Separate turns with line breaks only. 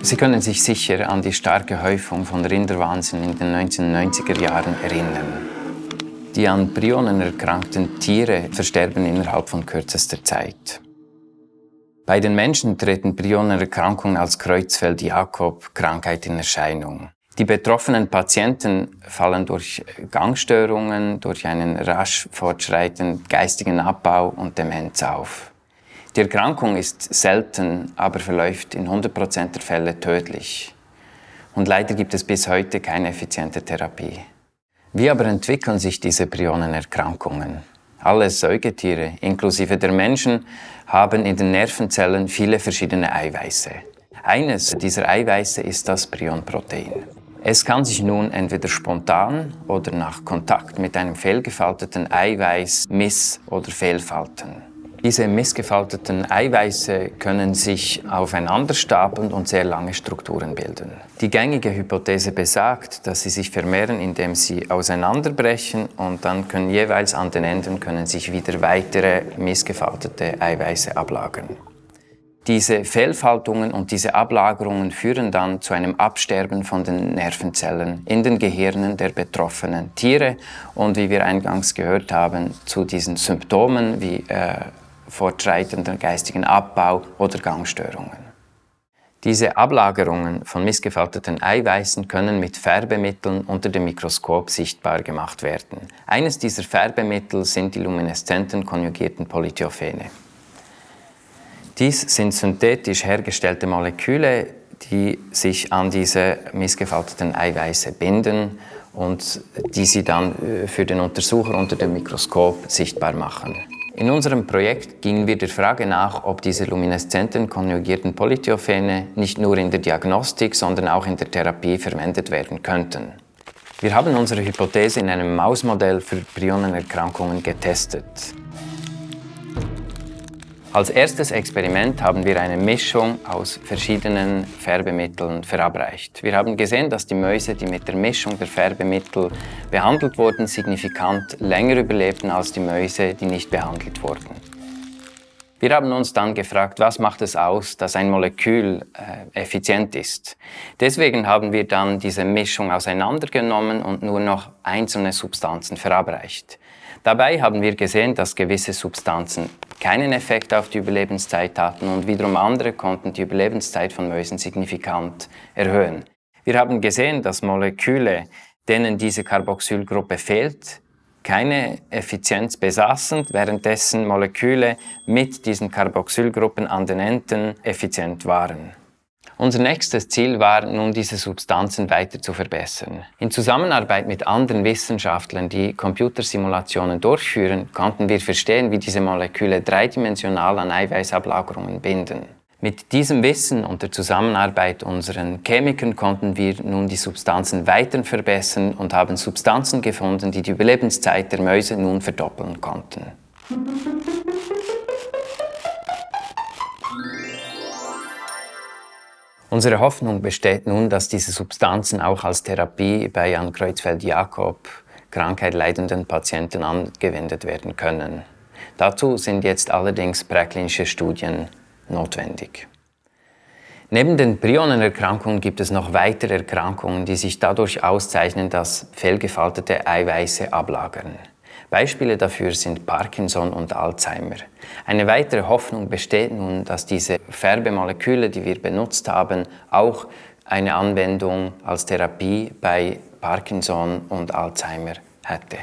Sie können sich sicher an die starke Häufung von Rinderwahnsinn in den 1990er Jahren erinnern. Die an Prionen erkrankten Tiere versterben innerhalb von kürzester Zeit. Bei den Menschen treten Prionenerkrankungen als Kreuzfeld-Jakob-Krankheit in Erscheinung. Die betroffenen Patienten fallen durch Gangstörungen, durch einen rasch fortschreitenden geistigen Abbau und Demenz auf. Die Erkrankung ist selten, aber verläuft in 100% der Fälle tödlich. Und leider gibt es bis heute keine effiziente Therapie. Wie aber entwickeln sich diese Prionenerkrankungen? Alle Säugetiere, inklusive der Menschen, haben in den Nervenzellen viele verschiedene Eiweiße. Eines dieser Eiweiße ist das Prionprotein. Es kann sich nun entweder spontan oder nach Kontakt mit einem fehlgefalteten Eiweiß miss- oder fehlfalten. Diese missgefalteten Eiweiße können sich aufeinander stapeln und sehr lange Strukturen bilden. Die gängige Hypothese besagt, dass sie sich vermehren, indem sie auseinanderbrechen und dann können jeweils an den Enden können sich wieder weitere missgefaltete Eiweiße ablagern. Diese Fehlfaltungen und diese Ablagerungen führen dann zu einem Absterben von den Nervenzellen in den Gehirnen der betroffenen Tiere und wie wir eingangs gehört haben, zu diesen Symptomen wie äh, fortschreitenden geistigen Abbau oder Gangstörungen. Diese Ablagerungen von missgefalteten Eiweißen können mit Färbemitteln unter dem Mikroskop sichtbar gemacht werden. Eines dieser Färbemittel sind die lumineszenten konjugierten Polythiophene. Dies sind synthetisch hergestellte Moleküle, die sich an diese missgefalteten Eiweiße binden und die sie dann äh, für den Untersucher unter dem Mikroskop sichtbar machen. In unserem Projekt gingen wir der Frage nach, ob diese lumineszenten konjugierten Polytiophene nicht nur in der Diagnostik, sondern auch in der Therapie verwendet werden könnten. Wir haben unsere Hypothese in einem Mausmodell für Prionenerkrankungen getestet. Als erstes Experiment haben wir eine Mischung aus verschiedenen Färbemitteln verabreicht. Wir haben gesehen, dass die Mäuse, die mit der Mischung der Färbemittel behandelt wurden, signifikant länger überlebten als die Mäuse, die nicht behandelt wurden. Wir haben uns dann gefragt, was macht es aus, dass ein Molekül äh, effizient ist. Deswegen haben wir dann diese Mischung auseinandergenommen und nur noch einzelne Substanzen verabreicht. Dabei haben wir gesehen, dass gewisse Substanzen keinen Effekt auf die Überlebenszeit hatten und wiederum andere konnten die Überlebenszeit von Mäusen signifikant erhöhen. Wir haben gesehen, dass Moleküle, denen diese Carboxylgruppe fehlt, keine Effizienz besaßen, währenddessen Moleküle mit diesen Carboxylgruppen an den Enden effizient waren. Unser nächstes Ziel war nun, diese Substanzen weiter zu verbessern. In Zusammenarbeit mit anderen Wissenschaftlern, die Computersimulationen durchführen, konnten wir verstehen, wie diese Moleküle dreidimensional an Eiweißablagerungen binden. Mit diesem Wissen und der Zusammenarbeit unseren Chemikern konnten wir nun die Substanzen weiter verbessern und haben Substanzen gefunden, die die Überlebenszeit der Mäuse nun verdoppeln konnten. Unsere Hoffnung besteht nun, dass diese Substanzen auch als Therapie bei Jan Kreuzfeld-Jakob Krankheit leidenden Patienten angewendet werden können. Dazu sind jetzt allerdings präklinische Studien notwendig. Neben den Prionenerkrankungen gibt es noch weitere Erkrankungen, die sich dadurch auszeichnen, dass fehlgefaltete Eiweiße ablagern. Beispiele dafür sind Parkinson und Alzheimer. Eine weitere Hoffnung besteht nun, dass diese Färbemoleküle, die wir benutzt haben, auch eine Anwendung als Therapie bei Parkinson und Alzheimer hätte.